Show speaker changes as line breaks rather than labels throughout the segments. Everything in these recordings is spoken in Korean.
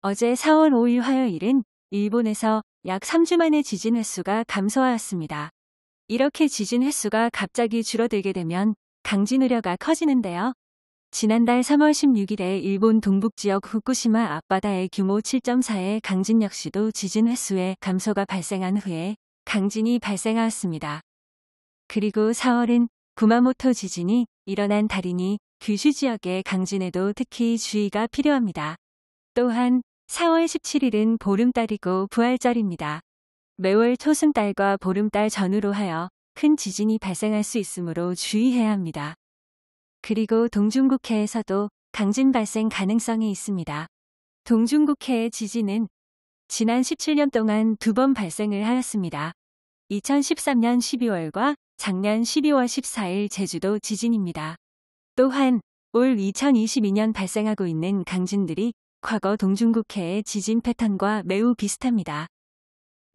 어제 4월 5일 화요일은 일본에서 약 3주 만에 지진 횟수가 감소하였습니다. 이렇게 지진 횟수가 갑자기 줄어들게 되면 강진 우려가 커지는데요. 지난달 3월 16일에 일본 동북지역 후쿠시마 앞바다의 규모 7.4의 강진 역시도 지진 횟수의 감소가 발생한 후에 강진이 발생하였습니다. 그리고 4월은 구마모토 지진이 일어난 달이니 규슈 지역의 강진에도 특히 주의가 필요합니다. 또한 4월 17일은 보름달이고 부활절입니다. 매월 초승달과 보름달 전후로 하여 큰 지진이 발생할 수 있으므로 주의해야 합니다. 그리고 동중국해에서도 강진 발생 가능성이 있습니다. 동중국해의 지진은 지난 17년 동안 두 번 발생을 하였습니다. 2013년 12월과 작년 12월 14일 제주도 지진입니다. 또한 올 2022년 발생하고 있는 강진들이 과거 동중국해의 지진 패턴과 매우 비슷합니다.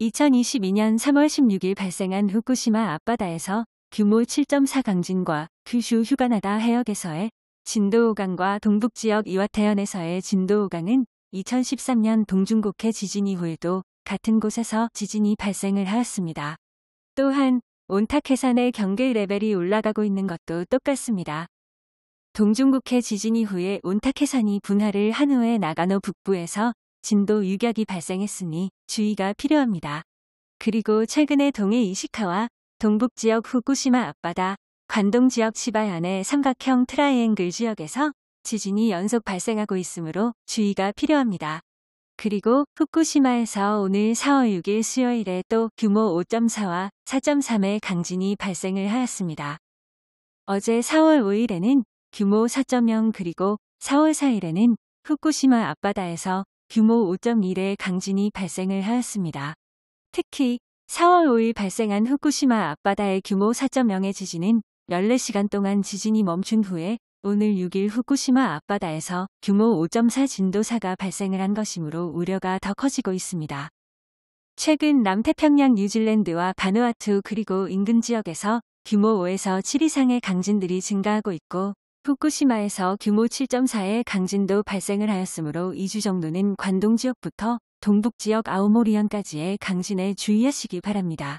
2022년 3월 16일 발생한 후쿠시마 앞바다에서 규모 7.4 강진과 규슈 휴가나다 해역에서의 진도 5강과 동북 지역 이와태현에서의 진도 5강은 2013년 동중국해 지진 이후에도 같은 곳에서 지진이 발생을 하였습니다. 또한 온탁 해산의 경계 레벨이 올라가고 있는 것도 똑같습니다. 동중국해 지진 이후에 온타케산이 분화를 한 후에 나가노 북부에서 진도 6약이 발생했으니 주의가 필요합니다. 그리고 최근에 동해 이시카와 동북 지역 후쿠시마 앞바다, 관동 지역 시바현의 삼각형 트라이앵글 지역에서 지진이 연속 발생하고 있으므로 주의가 필요합니다. 그리고 후쿠시마에서 오늘 4월 6일 수요일에 또 규모 5.4와 4.3의 강진이 발생을 하였습니다. 어제 4월 5일에는 규모 4.0 그리고 4월 4일에는 후쿠시마 앞바다에서 규모 5.1의 강진이 발생을 하였습니다. 특히 4월 5일 발생한 후쿠시마 앞바다의 규모 4.0의 지진은 14시간 동안 지진이 멈춘 후에 오늘 6일 후쿠시마 앞바다에서 규모 5.4 진도사가 발생을 한 것이므로 우려가 더 커지고 있습니다. 최근 남태평양 뉴질랜드와 바누아투 그리고 인근 지역에서 규모 5에서 7 이상의 강진들이 증가하고 있고 후쿠시마에서 규모 7.4의 강진도 발생을 하였으므로 2주 정도는 관동 지역부터 동북 지역 아오모리현까지의 강진에 주의하시기 바랍니다.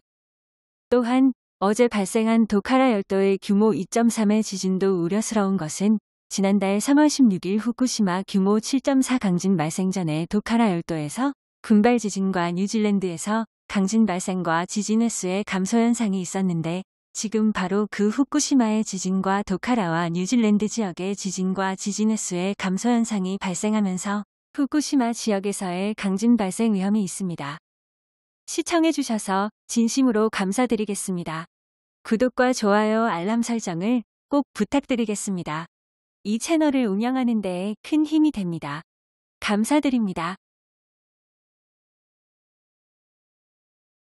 또한 어제 발생한 도카라 열도의 규모 2.3의 지진도 우려스러운 것은 지난달 3월 16일 후쿠시마 규모 7.4 강진 발생 전에 도카라 열도에서 군발 지진과 뉴질랜드에서 강진 발생과 지진 횟수의 감소 현상이 있었는데 지금 바로 그 후쿠시마의 지진과 도카라와 뉴질랜드 지역의 지진과 지진 횟수의 감소 현상이 발생하면서 후쿠시마 지역에서의 강진 발생 위험이 있습니다. 시청해주셔서 진심으로 감사드리겠습니다. 구독과 좋아요 알람 설정을 꼭 부탁드리겠습니다. 이 채널을 운영하는 데에 큰 힘이 됩니다. 감사드립니다.